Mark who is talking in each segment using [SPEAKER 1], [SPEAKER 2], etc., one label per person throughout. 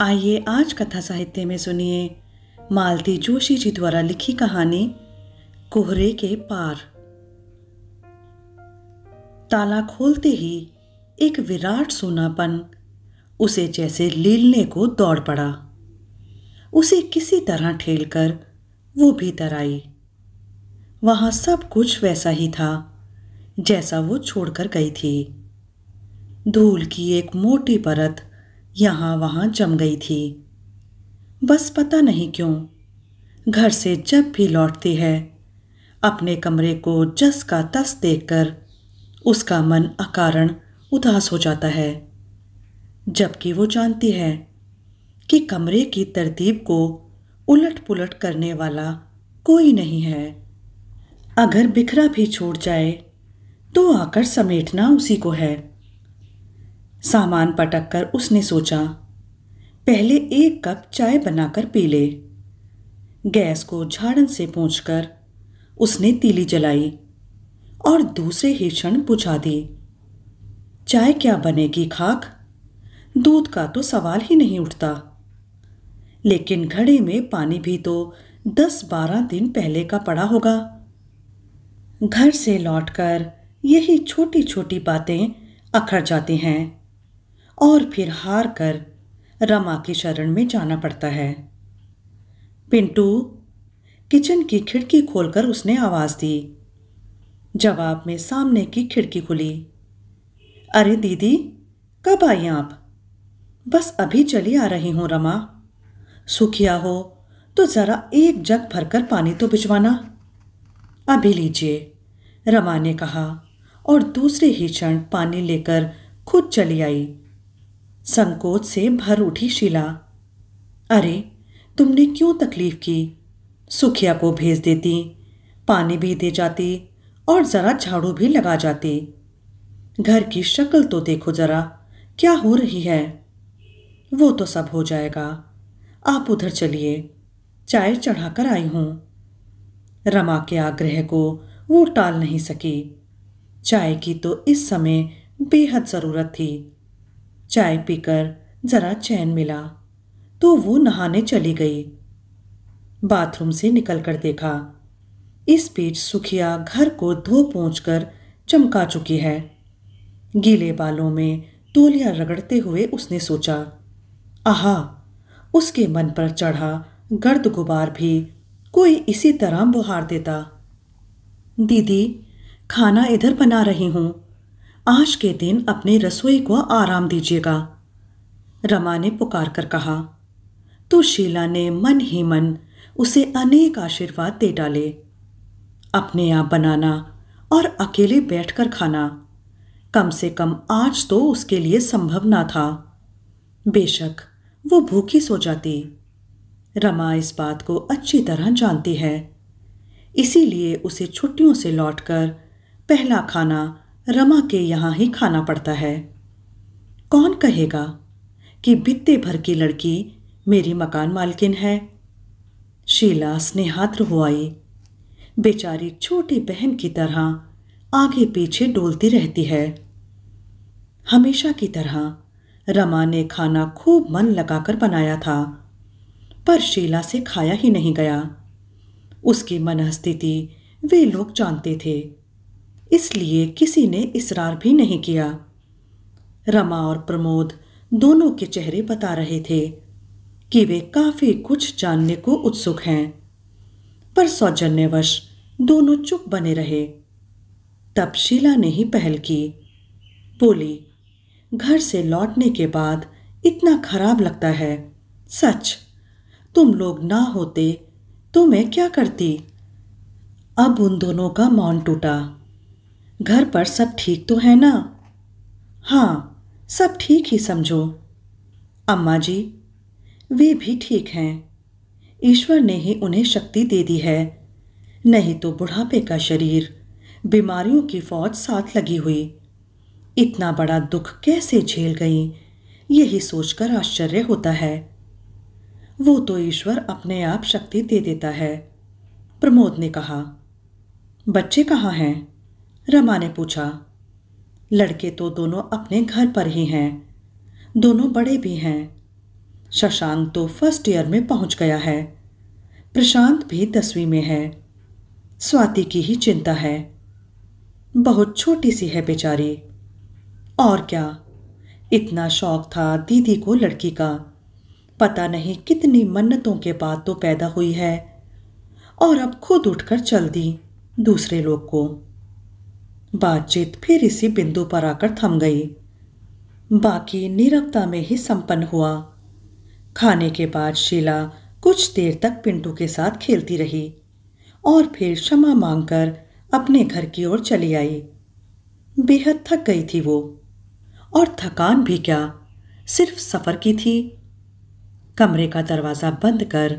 [SPEAKER 1] आइए आज कथा साहित्य में सुनिए मालती जोशी जी द्वारा लिखी कहानी कोहरे के पार ताला खोलते ही एक विराट सोनापन उसे जैसे लीलने को दौड़ पड़ा उसे किसी तरह ठेल कर वो भीतर आई वहां सब कुछ वैसा ही था जैसा वो छोड़कर गई थी धूल की एक मोटी परत यहाँ वहाँ जम गई थी बस पता नहीं क्यों घर से जब भी लौटती है अपने कमरे को जस का तस देखकर उसका मन अकारण उदास हो जाता है जबकि वो जानती है कि कमरे की तरतीब को उलट पुलट करने वाला कोई नहीं है अगर बिखरा भी छोड़ जाए तो आकर समेटना उसी को है सामान पटक कर उसने सोचा पहले एक कप चाय बनाकर पी ले गैस को झाड़न से पहुँच उसने तीली जलाई और दूसरे ही क्षण बुझा दी चाय क्या बनेगी खाक दूध का तो सवाल ही नहीं उठता लेकिन घड़े में पानी भी तो दस बारह दिन पहले का पड़ा होगा घर से लौटकर यही छोटी छोटी बातें अखर जाती हैं और फिर हार कर रमा की शरण में जाना पड़ता है पिंटू किचन की खिड़की खोलकर उसने आवाज़ दी जवाब में सामने की खिड़की खुली अरे दीदी कब आई आप बस अभी चली आ रही हूँ रमा सुखिया हो तो ज़रा एक जग भरकर पानी तो भिजवाना अभी लीजिए रमा ने कहा और दूसरे ही क्षण पानी लेकर खुद चली आई संकोच से भर उठी शीला अरे तुमने क्यों तकलीफ की सुखिया को भेज देती पानी भी दे जाती और ज़रा झाड़ू भी लगा जाती घर की शक्ल तो देखो ज़रा क्या हो रही है वो तो सब हो जाएगा आप उधर चलिए चाय चढ़ा कर आई हूं रमा के आग्रह को वो टाल नहीं सकी चाय की तो इस समय बेहद ज़रूरत थी चाय पीकर ज़रा चैन मिला तो वो नहाने चली गई बाथरूम से निकलकर देखा इस बीच सुखिया घर को धो पहुँच कर चमका चुकी है गीले बालों में तोलिया रगड़ते हुए उसने सोचा आहा उसके मन पर चढ़ा गर्द गुबार भी कोई इसी तरह बुहार देता दीदी खाना इधर बना रही हूँ आज के दिन अपने रसोई को आराम दीजिएगा रमा ने पुकार कर कहा तो शीला ने मन ही मन उसे अनेक आशीर्वाद दे डाले अपने आप बनाना और अकेले बैठकर खाना कम से कम आज तो उसके लिए संभव ना था बेशक वो भूखी सो जाती रमा इस बात को अच्छी तरह जानती है इसीलिए उसे छुट्टियों से लौटकर पहला खाना रमा के यहाँ ही खाना पड़ता है कौन कहेगा कि बित्ते भर की लड़की मेरी मकान मालकिन है शीला स्नेहात्र आई बेचारी छोटी बहन की तरह आगे पीछे डोलती रहती है हमेशा की तरह रमा ने खाना खूब मन लगाकर बनाया था पर शीला से खाया ही नहीं गया उसकी मनस्थिति वे लोग जानते थे इसलिए किसी ने इसरार भी नहीं किया रमा और प्रमोद दोनों के चेहरे बता रहे थे कि वे काफी कुछ जानने को उत्सुक हैं पर सौजन्यवश दोनों चुप बने रहे तब शीला ने ही पहल की बोली घर से लौटने के बाद इतना खराब लगता है सच तुम लोग ना होते तो मैं क्या करती अब उन दोनों का मौन टूटा घर पर सब ठीक तो है ना हाँ सब ठीक ही समझो अम्मा जी वे भी ठीक हैं ईश्वर ने ही उन्हें शक्ति दे दी है नहीं तो बुढ़ापे का शरीर बीमारियों की फौज साथ लगी हुई इतना बड़ा दुख कैसे झेल गई यही सोचकर आश्चर्य होता है वो तो ईश्वर अपने आप शक्ति दे देता है प्रमोद ने कहा बच्चे कहाँ हैं रमा ने पूछा लड़के तो दोनों अपने घर पर ही हैं दोनों बड़े भी हैं शशांक तो फर्स्ट ईयर में पहुंच गया है प्रशांत भी दसवीं में है स्वाति की ही चिंता है बहुत छोटी सी है बेचारी और क्या इतना शौक था दीदी को लड़की का पता नहीं कितनी मन्नतों के बाद तो पैदा हुई है और अब खुद उठकर चल दी दूसरे लोग को बातचीत फिर इसी बिंदु पर आकर थम गई बाकी निरवता में ही संपन्न हुआ खाने के बाद शीला कुछ देर तक पिंटू के साथ खेलती रही और फिर क्षमा मांगकर अपने घर की ओर चली आई बेहद थक गई थी वो और थकान भी क्या सिर्फ सफ़र की थी कमरे का दरवाज़ा बंद कर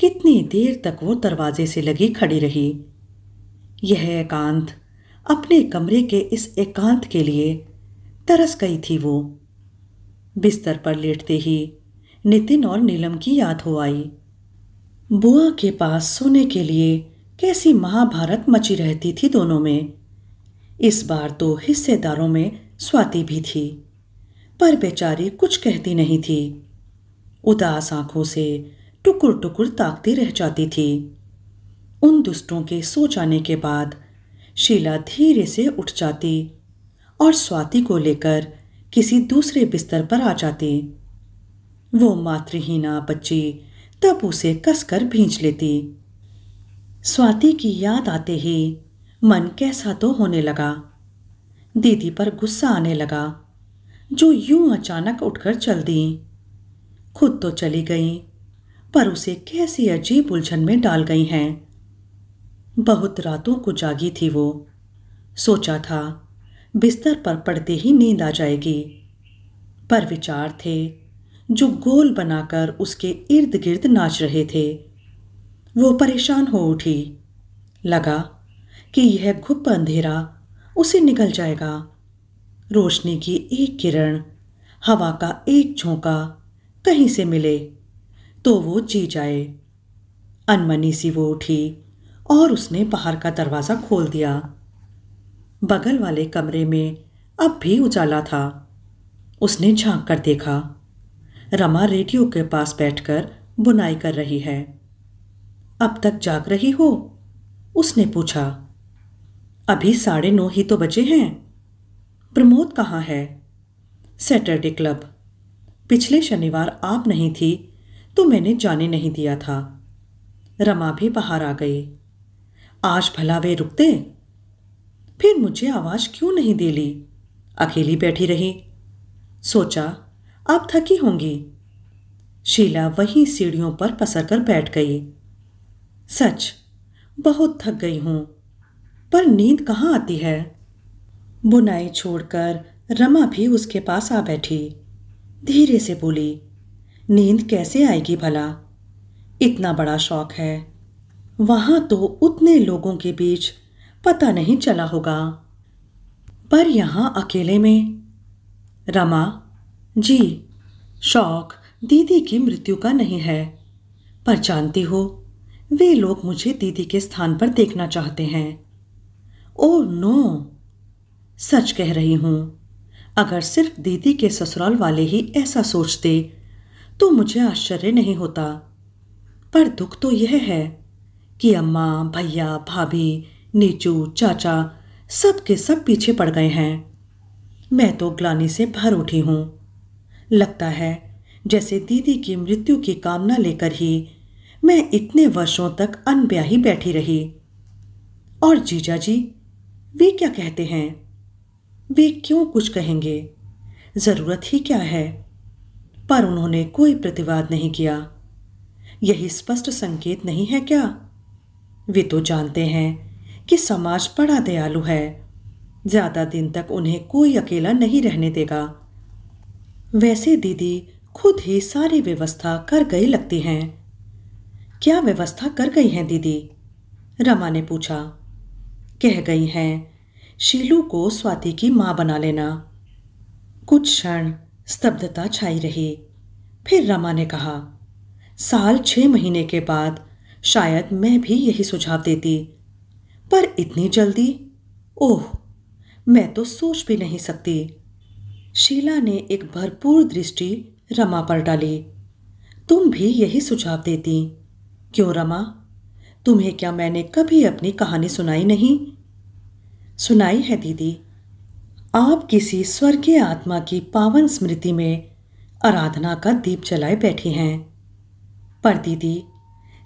[SPEAKER 1] कितनी देर तक वो दरवाजे से लगी खड़ी रही यह एकांत अपने कमरे के इस एकांत के लिए तरस गई थी वो बिस्तर पर लेटते ही नितिन और नीलम की याद हो आई बुआ के पास सोने के लिए कैसी महाभारत मची रहती थी दोनों में इस बार तो हिस्सेदारों में स्वाति भी थी पर बेचारी कुछ कहती नहीं थी उदास आंखों से टुकुर टुकुर ताकती रह जाती थी उन दुष्टों के सो जाने के बाद शीला धीरे से उठ जाती और स्वाति को लेकर किसी दूसरे बिस्तर पर आ जाती वो मातृहीना बच्ची तब उसे कसकर भींच लेती स्वाति की याद आते ही मन कैसा तो होने लगा दीदी पर गुस्सा आने लगा जो यूं अचानक उठकर चल दी खुद तो चली गई पर उसे कैसी अजीब उलझन में डाल गई हैं बहुत रातों को जागी थी वो सोचा था बिस्तर पर पड़ते ही नींद आ जाएगी पर विचार थे जो गोल बनाकर उसके इर्द गिर्द नाच रहे थे वो परेशान हो उठी लगा कि यह घुप अंधेरा उसे निकल जाएगा रोशनी की एक किरण हवा का एक झोंका कहीं से मिले तो वो जी जाए अनमनी सी वो उठी और उसने बाहर का दरवाज़ा खोल दिया बगल वाले कमरे में अब भी उजाला था उसने झांक कर देखा रमा रेडियो के पास बैठकर बुनाई कर रही है अब तक जाग रही हो उसने पूछा अभी साढ़े नौ ही तो बजे हैं प्रमोद कहाँ है सैटरडे क्लब पिछले शनिवार आप नहीं थी तो मैंने जाने नहीं दिया था रमा भी बाहर आ गई आज भला वे रुकते फिर मुझे आवाज़ क्यों नहीं दे ली अकेली बैठी रही सोचा आप थकी होंगी शीला वहीं सीढ़ियों पर पसर कर बैठ गई सच बहुत थक गई हूं पर नींद कहाँ आती है बुनाई छोड़कर रमा भी उसके पास आ बैठी धीरे से बोली नींद कैसे आएगी भला इतना बड़ा शौक है वहां तो उतने लोगों के बीच पता नहीं चला होगा पर यहां अकेले में रमा जी शौक दीदी की मृत्यु का नहीं है पर जानती हो वे लोग मुझे दीदी के स्थान पर देखना चाहते हैं ओ नो सच कह रही हूं अगर सिर्फ दीदी के ससुराल वाले ही ऐसा सोचते तो मुझे आश्चर्य नहीं होता पर दुख तो यह है कि अम्मा भैया भाभी नीचू चाचा सब के सब पीछे पड़ गए हैं मैं तो ग्लानी से भर उठी हूँ लगता है जैसे दीदी की मृत्यु की कामना लेकर ही मैं इतने वर्षों तक अनब्याही बैठी रही और जीजा जी वे क्या कहते हैं वे क्यों कुछ कहेंगे ज़रूरत ही क्या है पर उन्होंने कोई प्रतिवाद नहीं किया यही स्पष्ट संकेत नहीं है क्या वे तो जानते हैं कि समाज बड़ा दयालु है ज़्यादा दिन तक उन्हें कोई अकेला नहीं रहने देगा वैसे दीदी खुद ही सारी व्यवस्था कर गई लगती हैं क्या व्यवस्था कर गई हैं दीदी रमा ने पूछा कह गई हैं शीलू को स्वाति की माँ बना लेना कुछ क्षण स्तब्धता छाई रही फिर रमा ने कहा साल छह महीने के बाद शायद मैं भी यही सुझाव देती पर इतनी जल्दी ओह मैं तो सोच भी नहीं सकती शीला ने एक भरपूर दृष्टि रमा पर डाली तुम भी यही सुझाव देती क्यों रमा तुम्हें क्या मैंने कभी अपनी कहानी सुनाई नहीं सुनाई है दीदी आप किसी स्वर्गीय आत्मा की पावन स्मृति में आराधना का दीप जलाए बैठी हैं पर दीदी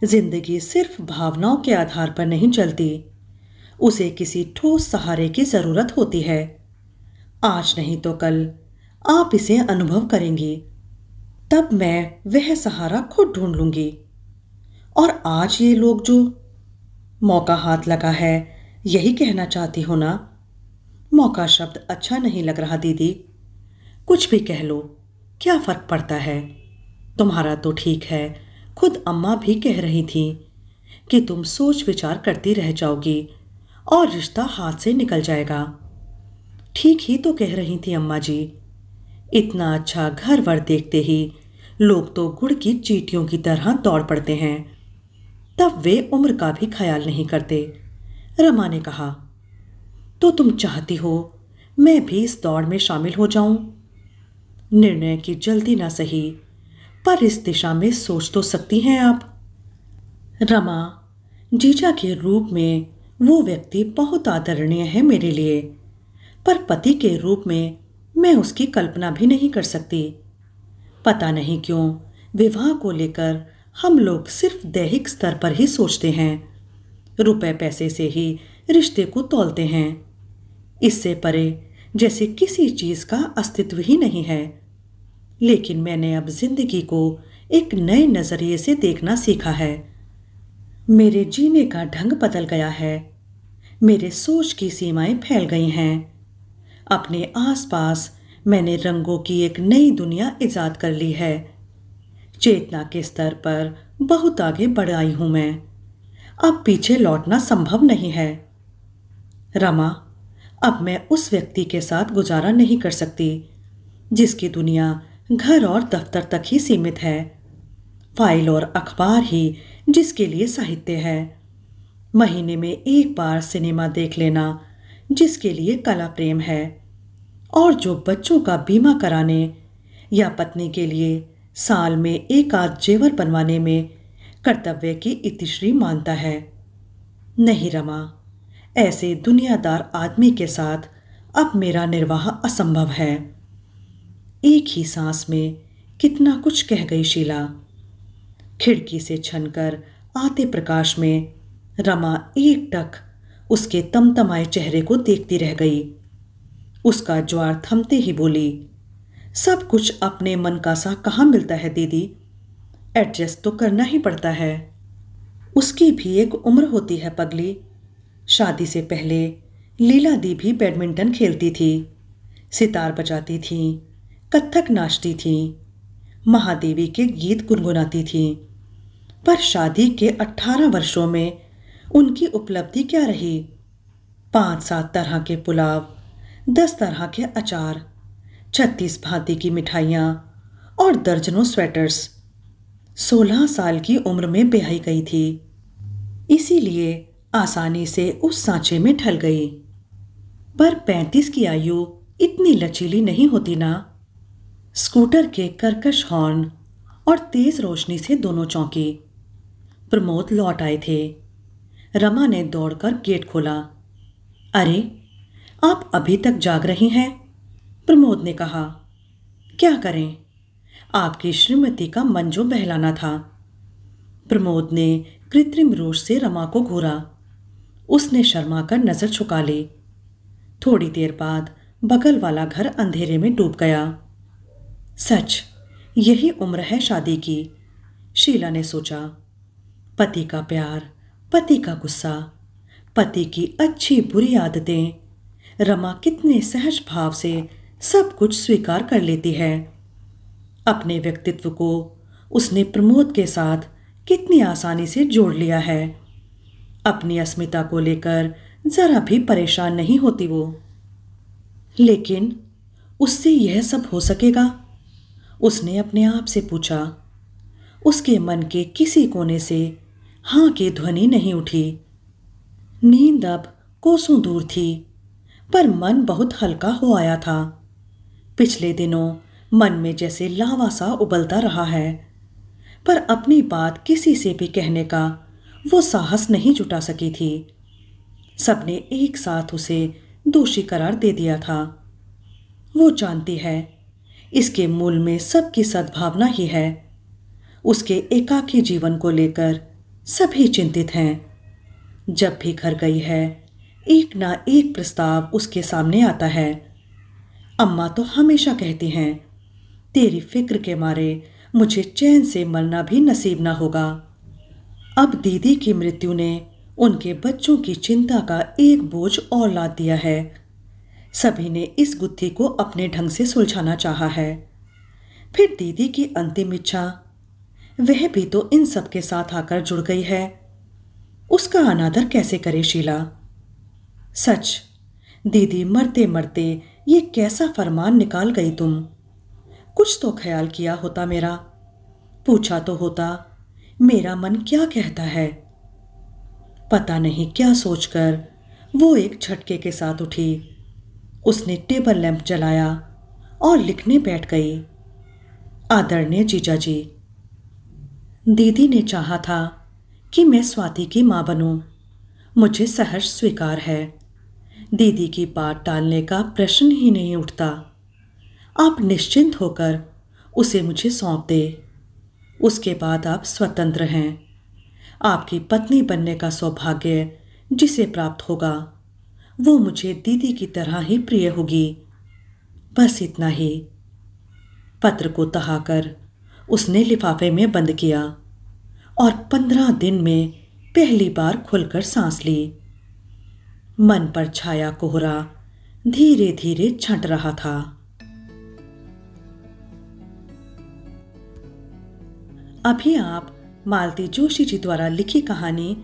[SPEAKER 1] जिंदगी सिर्फ भावनाओं के आधार पर नहीं चलती उसे किसी ठोस सहारे की ज़रूरत होती है आज नहीं तो कल आप इसे अनुभव करेंगी तब मैं वह सहारा खुद ढूंढ लूंगी और आज ये लोग जो मौका हाथ लगा है यही कहना चाहती हो ना मौका शब्द अच्छा नहीं लग रहा दीदी कुछ भी कह लो क्या फ़र्क पड़ता है तुम्हारा तो ठीक है खुद अम्मा भी कह रही थी कि तुम सोच विचार करती रह जाओगी और रिश्ता हाथ से निकल जाएगा ठीक ही तो कह रही थी अम्मा जी इतना अच्छा घर वर देखते ही लोग तो गुड़ की चीटियों की तरह दौड़ पड़ते हैं तब वे उम्र का भी ख्याल नहीं करते रमा ने कहा तो तुम चाहती हो मैं भी इस दौड़ में शामिल हो जाऊं? निर्णय की जल्दी ना सही पर इस दिशा में सोच तो सकती हैं आप रमा जीजा के रूप में वो व्यक्ति बहुत आदरणीय है मेरे लिए पर पति के रूप में मैं उसकी कल्पना भी नहीं कर सकती पता नहीं क्यों विवाह को लेकर हम लोग सिर्फ दैहिक स्तर पर ही सोचते हैं रुपए पैसे से ही रिश्ते को तोलते हैं इससे परे जैसे किसी चीज़ का अस्तित्व ही नहीं है लेकिन मैंने अब जिंदगी को एक नए नज़रिए से देखना सीखा है मेरे जीने का ढंग बदल गया है मेरे सोच की सीमाएं फैल गई हैं अपने आसपास मैंने रंगों की एक नई दुनिया ईजाद कर ली है चेतना के स्तर पर बहुत आगे बढ़ आई हूं मैं अब पीछे लौटना संभव नहीं है रमा अब मैं उस व्यक्ति के साथ गुजारा नहीं कर सकती जिसकी दुनिया घर और दफ्तर तक ही सीमित है फाइल और अखबार ही जिसके लिए साहित्य है महीने में एक बार सिनेमा देख लेना जिसके लिए कला प्रेम है और जो बच्चों का बीमा कराने या पत्नी के लिए साल में एक आध जेवर बनवाने में कर्तव्य की इतिश्री मानता है नहीं रमा ऐसे दुनियादार आदमी के साथ अब मेरा निर्वाह असंभव है एक ही सांस में कितना कुछ कह गई शीला खिड़की से छनकर आते प्रकाश में रमा एक टक उसके तमतमाए चेहरे को देखती रह गई उसका ज्वार थमते ही बोली सब कुछ अपने मन का सा कहाँ मिलता है दीदी एडजस्ट तो करना ही पड़ता है उसकी भी एक उम्र होती है पगली शादी से पहले लीला दी भी बैडमिंटन खेलती थी सितार बजाती थी कत्थक नाचती थी महादेवी के गीत गुनगुनाती थी पर शादी के अट्ठारह वर्षों में उनकी उपलब्धि क्या रही पांच सात तरह के पुलाव दस तरह के अचार छत्तीस भांति की मिठाइयाँ और दर्जनों स्वेटर्स सोलह साल की उम्र में बिहाई गई थी इसीलिए आसानी से उस सांचे में ढल गई पर पैंतीस की आयु इतनी लचीली नहीं होती ना स्कूटर के करकश हॉर्न और तेज़ रोशनी से दोनों चौंके प्रमोद लौट आए थे रमा ने दौड़कर गेट खोला अरे आप अभी तक जाग रही हैं प्रमोद ने कहा क्या करें आपकी श्रीमती का मन जो बहलाना था प्रमोद ने कृत्रिम रोष से रमा को घूरा उसने शर्मा कर नज़र छुका ली थोड़ी देर बाद बगल वाला घर अंधेरे में डूब गया सच यही उम्र है शादी की शीला ने सोचा पति का प्यार पति का गुस्सा पति की अच्छी बुरी आदतें रमा कितने सहज भाव से सब कुछ स्वीकार कर लेती है अपने व्यक्तित्व को उसने प्रमोद के साथ कितनी आसानी से जोड़ लिया है अपनी अस्मिता को लेकर जरा भी परेशान नहीं होती वो लेकिन उससे यह सब हो सकेगा उसने अपने आप से पूछा उसके मन के किसी कोने से हां की ध्वनि नहीं उठी नींद अब कोसों दूर थी पर मन बहुत हल्का हो आया था पिछले दिनों मन में जैसे लावा सा उबलता रहा है पर अपनी बात किसी से भी कहने का वो साहस नहीं जुटा सकी थी सबने एक साथ उसे दोषी करार दे दिया था वो जानती है इसके मूल में सबकी सद्भावना ही है उसके एकाकी जीवन को लेकर सभी चिंतित हैं जब भी घर गई है एक ना एक प्रस्ताव उसके सामने आता है अम्मा तो हमेशा कहती हैं तेरी फिक्र के मारे मुझे चैन से मरना भी नसीब ना होगा अब दीदी की मृत्यु ने उनके बच्चों की चिंता का एक बोझ और लाद दिया है सभी ने इस गुत्थी को अपने ढंग से सुलझाना चाहा है फिर दीदी की अंतिम इच्छा वह भी तो इन सब के साथ आकर जुड़ गई है उसका अनादर कैसे करे शीला सच दीदी मरते मरते ये कैसा फरमान निकाल गई तुम कुछ तो ख्याल किया होता मेरा पूछा तो होता मेरा मन क्या कहता है पता नहीं क्या सोचकर वो एक झटके के साथ उठी उसने टेबल लैंप जलाया और लिखने बैठ गई आदरणीय जीजा जी दीदी ने चाहा था कि मैं स्वाति की माँ बनूं। मुझे सहर्ष स्वीकार है दीदी की बात टालने का प्रश्न ही नहीं उठता आप निश्चिंत होकर उसे मुझे सौंप दे उसके बाद आप स्वतंत्र हैं आपकी पत्नी बनने का सौभाग्य जिसे प्राप्त होगा वो मुझे दीदी की तरह ही प्रिय होगी बस इतना ही पत्र को तहाकर उसने लिफाफे में बंद किया और पंद्रह दिन में पहली बार खुलकर सांस ली मन पर छाया कोहरा धीरे धीरे छंट रहा था अभी आप मालती जोशी जी द्वारा लिखी कहानी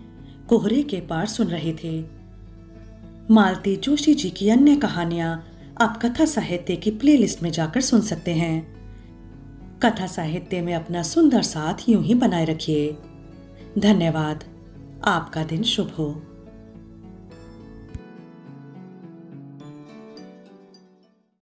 [SPEAKER 1] कोहरे के पार सुन रहे थे मालती जोशी जी की अन्य कहानियां आप कथा साहित्य की प्लेलिस्ट में जाकर सुन सकते हैं कथा साहित्य में अपना सुंदर साथ यूं ही बनाए रखिए धन्यवाद आपका दिन शुभ हो